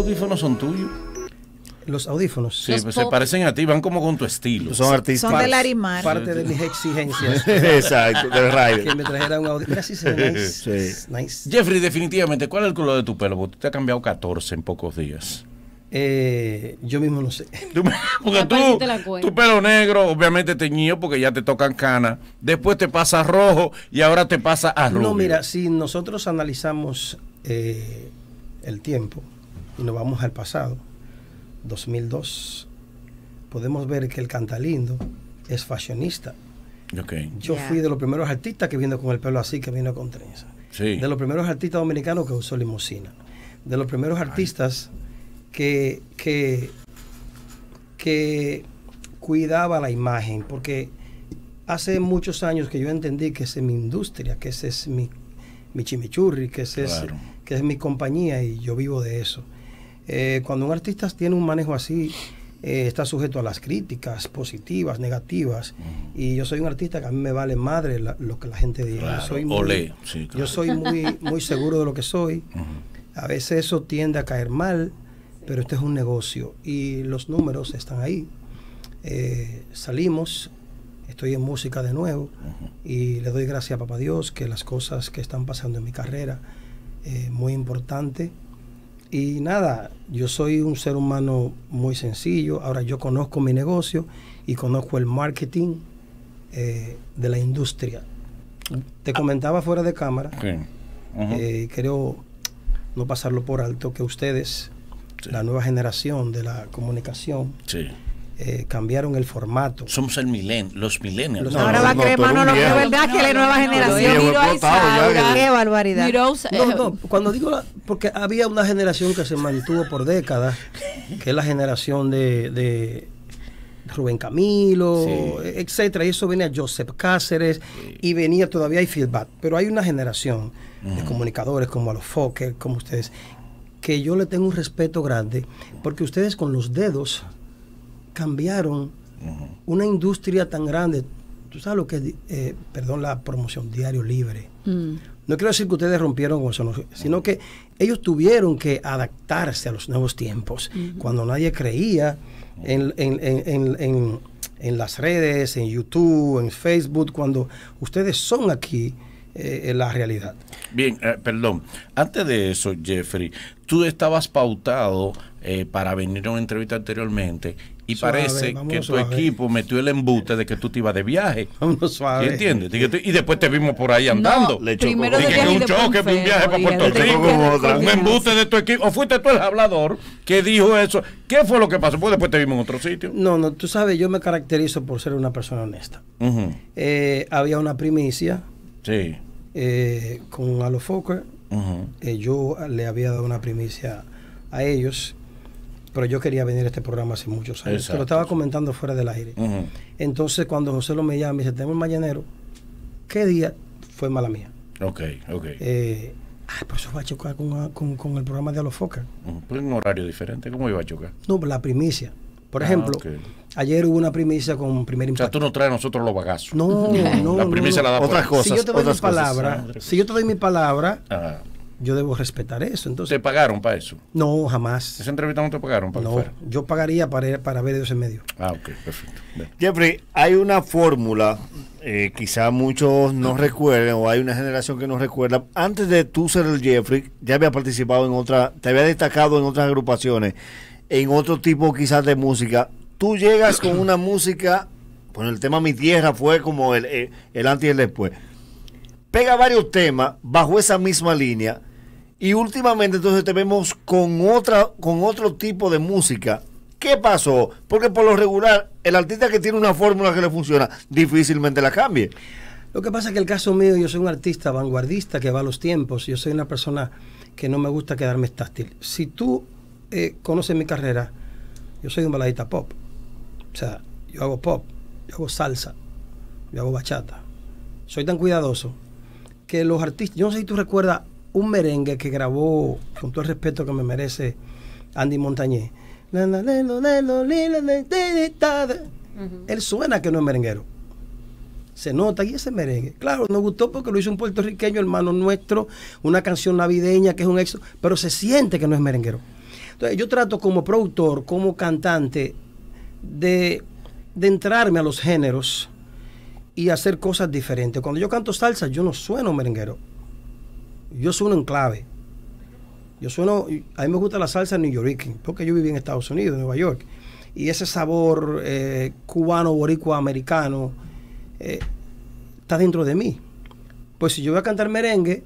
audífonos son tuyos? Los audífonos. Sí, pues, se parecen a ti, van como con tu estilo. Son artistas. Son de Larimar. Parte de mis exigencias. Exacto, de Que me trajera un audífono. se ve Jeffrey, definitivamente, ¿cuál es el color de tu pelo? Porque tú te has cambiado 14 en pocos días. Eh, yo mismo no sé. porque tú, tu pelo negro, obviamente teñido porque ya te tocan canas. Después te pasa rojo y ahora te pasa a rubio. No, mira, si nosotros analizamos eh, el tiempo, y nos vamos al pasado, 2002, podemos ver que el Cantalindo es fashionista. Yo fui de los primeros artistas que vino con el pelo así, que vino con trenza. De los primeros artistas dominicanos que usó limusina. De los primeros artistas que, que, cuidaba la imagen, porque hace muchos años que yo entendí que esa es mi industria, que ese es mi, mi chimichurri, que, es, que es mi compañía y yo vivo de eso. Eh, cuando un artista tiene un manejo así, eh, está sujeto a las críticas positivas, negativas, mm. y yo soy un artista que a mí me vale madre lo que la gente diga. yo soy, muy, yo soy muy, muy seguro de lo que soy, a veces eso tiende a caer mal, pero este es un negocio y los números están ahí. Eh, salimos, estoy en música de nuevo y le doy gracias a Papá Dios que las cosas que están pasando en mi carrera, muy importante, y nada, yo soy un ser humano muy sencillo. Ahora yo conozco mi negocio y conozco el marketing eh, de la industria. Te comentaba fuera de cámara, eh, creo no pasarlo por alto, que ustedes, la nueva generación de la comunicación, eh, cambiaron el formato. Somos el milen, los milenios. ahora va a creer que es verdad que la nueva generación. Qué barbaridad. Eh, no, cuando digo, porque había una generación que se mantuvo por décadas, que es la generación de, Rubén Camilo, etcétera. Y eso venía Joseph Cáceres y venía todavía hay feedback. Pero hay una generación de comunicadores como a los Fokker, como ustedes, que yo le tengo un respeto grande porque ustedes con los dedos cambiaron una industria tan grande. Tú sabes lo que, eh, perdón, la promoción diario libre. Mm. No quiero decir que ustedes rompieron eso, sino que ellos tuvieron que adaptarse a los nuevos tiempos. Cuando nadie creía en, en, en, las redes, en YouTube, en Facebook, cuando ustedes son aquí eh, en la realidad. Bien, eh, perdón. Antes de eso, Jeffrey, tú estabas pautado eh, para venir a una entrevista anteriormente y parece que tu equipo metió el embute de que tú te ibas de viaje. entiendes? Y, después te vimos por ahí andando. le chocó. De que un choque, un viaje para Puerto Rico. Un embute de tu equipo. ¿O fuiste tú el hablador que dijo eso? ¿Qué fue lo que pasó? Pues después te vimos en otro sitio. No, no, tú sabes, yo me caracterizo por ser una persona honesta. Eh, había una primicia. Sí. Eh, con Alofoker. Eh, yo le había dado una primicia a ellos pero yo quería venir a este programa hace muchos años. lo estaba comentando fuera del aire. Entonces, cuando José lo me llama y dice, tenemos ¿qué día fue mala mía? Ok, ok. Eh, ay, pues eso va a chocar con, con, el programa de Alofoca. un horario diferente, ¿cómo iba a chocar? No, la primicia. Por ah, ejemplo, ayer hubo una primicia con primer impacto. O sea, tú no traes nosotros los bagazos. No, no, La primicia la da otras cosas. Si yo te doy mi palabra, si yo te doy mi palabra, Ajá yo debo respetar eso. Entonces, ¿Te pagaron para eso? No, jamás. ¿Esa entrevista no te pagaron para No, yo pagaría para, para ver ese en medio. Ah, ok, perfecto. Jeffrey, hay una fórmula, eh, quizá muchos no recuerden, o hay una generación que no recuerda. Antes de tú ser el Jeffrey, ya había participado en otra, te había destacado en otras agrupaciones, en otro tipo quizás de música. Tú llegas con una música, bueno el tema Mi Tierra fue como el, el antes y el después. Pega varios temas bajo esa misma línea y últimamente entonces te vemos con otra, con otro tipo de música. ¿Qué pasó? Porque por lo regular, el artista que tiene una fórmula que le funciona, difícilmente la cambie. Lo que pasa es que el caso mío, yo soy un artista vanguardista que va a los tiempos. Yo soy una persona que no me gusta quedarme estátil. Si tú eh, conoces mi carrera, yo soy un baladista pop. O sea, yo hago pop, yo hago salsa, yo hago bachata. Soy tan cuidadoso que los artistas, yo no sé si tú recuerdas un merengue que grabó, con todo el respeto que me merece Andy Montañé. Él suena que no es merenguero. Se nota y ese merengue. Claro, nos gustó porque lo hizo un puertorriqueño, hermano nuestro, una canción navideña que es un éxito, pero se siente que no es merenguero. Entonces, yo trato como productor, como cantante, de, de entrarme a los géneros y hacer cosas diferentes. Cuando yo canto salsa, yo no sueno merenguero yo sueno en clave. Yo sueno, a mí me gusta la salsa New York. porque yo viví en Estados Unidos, en Nueva York. Y ese sabor eh, cubano, boricua, americano, eh, está dentro de mí. Pues si yo voy a cantar merengue,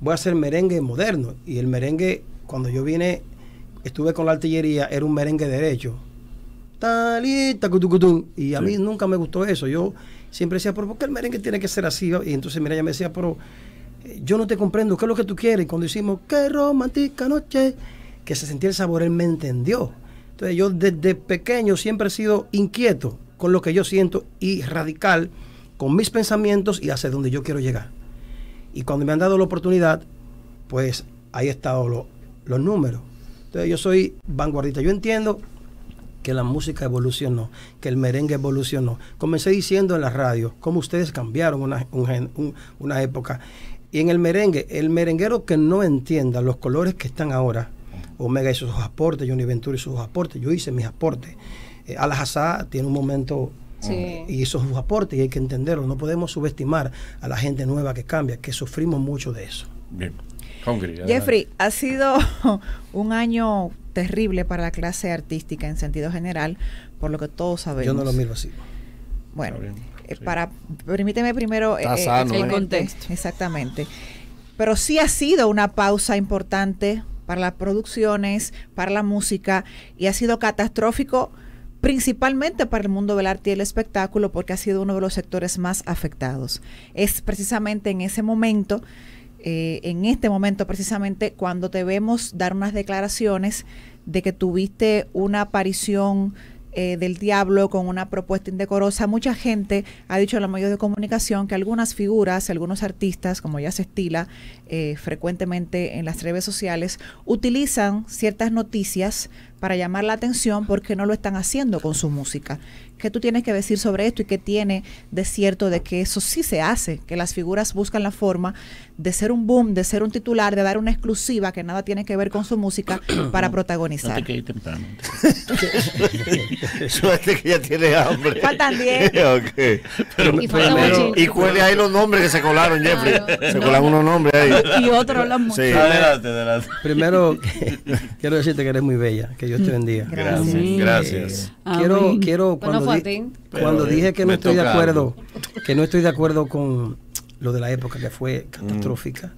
voy a hacer merengue moderno. Y el merengue, cuando yo vine, estuve con la artillería, era un merengue derecho. Y a mí nunca me gustó eso. Yo siempre decía, pero ¿por qué el merengue tiene que ser así? Y entonces mira, ella me decía, pero yo no te comprendo, ¿qué es lo que tú quieres? Cuando hicimos, qué romántica noche, que se sentía el sabor, él me entendió. Entonces yo desde pequeño siempre he sido inquieto con lo que yo siento y radical con mis pensamientos y hacia donde yo quiero llegar. Y cuando me han dado la oportunidad, pues ahí están estado los números. Entonces yo soy vanguardista. Yo entiendo que la música evolucionó, que el merengue evolucionó. Comencé diciendo en la radio cómo ustedes cambiaron una, una época. Y en el merengue, el merenguero que no entienda los colores que están ahora, Omega hizo sus aportes, Johnny Ventura hizo sus aportes, yo hice mis aportes. a eh, Al Hazá tiene un momento y hizo sus aportes y hay que entenderlo. No podemos subestimar a la gente nueva que cambia, que sufrimos mucho de eso. Bien. Jeffrey, ha sido un año terrible para la clase artística en sentido general, por lo que todos sabemos. Yo no lo miro así. Bueno, para, permíteme primero eh, eh, el contexto. Exactamente. Pero sí ha sido una pausa importante para las producciones, para la música, y ha sido catastrófico principalmente para el mundo del arte y el espectáculo, porque ha sido uno de los sectores más afectados. Es precisamente en ese momento, eh, en este momento precisamente, cuando te vemos dar unas declaraciones de que tuviste una aparición eh, del diablo con una propuesta indecorosa. Mucha gente ha dicho a los medios de comunicación que algunas figuras, algunos artistas, como ya se estila eh, frecuentemente en las redes sociales, utilizan ciertas noticias para llamar la atención porque no lo están haciendo con su música. ¿Qué tú tienes que decir sobre esto y qué tiene de cierto de que eso sí se hace, que las figuras buscan la forma de ser un boom, de ser un titular, de dar una exclusiva que nada tiene que ver con su música para protagonizar? Suerte que ya tiene hambre. Faltan y, ahí los nombres que se colaron, Jeffrey. Se colaron unos nombres ahí. Y otros los Sí. Adelante, adelante. Primero, quiero decirte que eres muy bella, que Dios te bendiga. Gracias. Gracias. quiero, quiero cuando, dije que no estoy de acuerdo, que no estoy de acuerdo con lo de la época que fue catastrófica,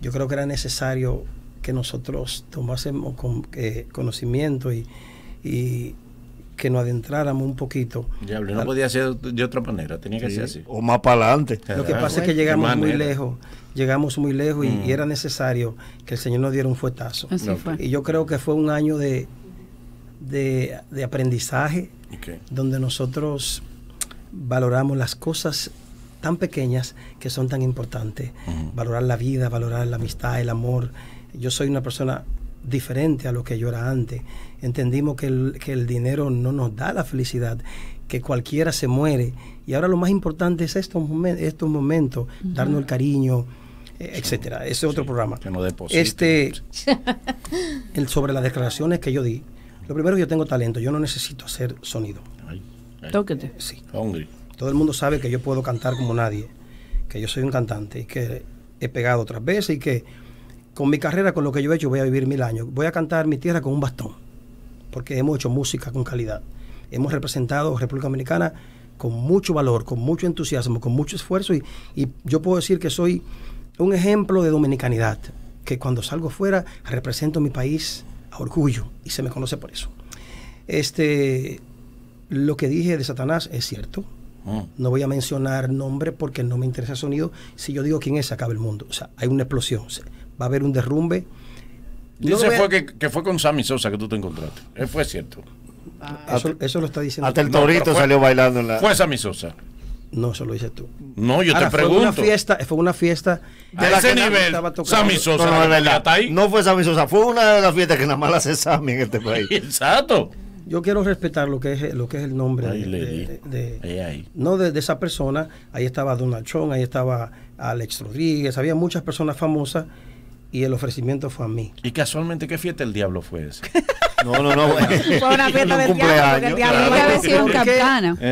yo creo que era necesario que nosotros tomásemos eh, conocimiento y, que nos adentráramos un poquito. Ya, no podía ser de otra manera, tenía que ser así. O más para adelante. Lo que ah, pasa es que llegamos muy lejos, llegamos muy lejos y, mm. era necesario que el Señor nos diera un fuetazo. Y yo creo que fue un año de, de, aprendizaje, donde nosotros valoramos las cosas tan pequeñas que son tan importantes. Valorar la vida, valorar la amistad, el amor. Yo soy una persona diferente a lo que yo era antes. Entendimos que el, dinero no nos da la felicidad, que cualquiera se muere. Y ahora lo más importante es estos, momentos, darnos el cariño, e, etcétera. Ese es otro programa. Que no este, el, sobre las declaraciones que yo di, primero yo tengo talento, yo no necesito hacer sonido. Tóquete. Sí. Todo el mundo sabe que yo puedo cantar como nadie, que yo soy un cantante y que he pegado otras veces y que con mi carrera, con lo que yo he hecho, voy a vivir mil años. Voy a cantar mi tierra con un bastón, porque hemos hecho música con calidad. Hemos representado República Dominicana con mucho valor, con mucho entusiasmo, con mucho esfuerzo y, y yo puedo decir que soy un ejemplo de dominicanidad, que cuando salgo fuera represento mi país a orgullo y se me conoce por eso. Este, lo que dije de Satanás es cierto. Mm. No voy a mencionar nombre porque no me interesa el sonido. Si yo digo quién es, acaba el mundo. O sea, hay una explosión. va a haber un derrumbe. Dice fue que, fue con Sammy Sosa que tú te encontraste. Eso eh, fue cierto. Ah. eso, lo está diciendo. Hasta ah, el torito salió bailando en la. Fue Sammy Sosa. No, se lo dices tú. No, yo te pregunto. Fue una fiesta, fue una fiesta de ese nivel. Sammy Sosa, no, es verdad. no fue Sammy Sosa, fue una de las fiestas que nada más la hace Sammy en este país. Exacto. Yo quiero respetar lo que es lo que es el nombre de, no de, esa persona. Ahí estaba Donald Trump, ahí estaba Alex Rodríguez, había muchas personas famosas y el ofrecimiento fue a mí. Y casualmente, ¿qué fiesta del diablo fue esa? no, no, no. fue una fiesta del diablo, porque el diablo un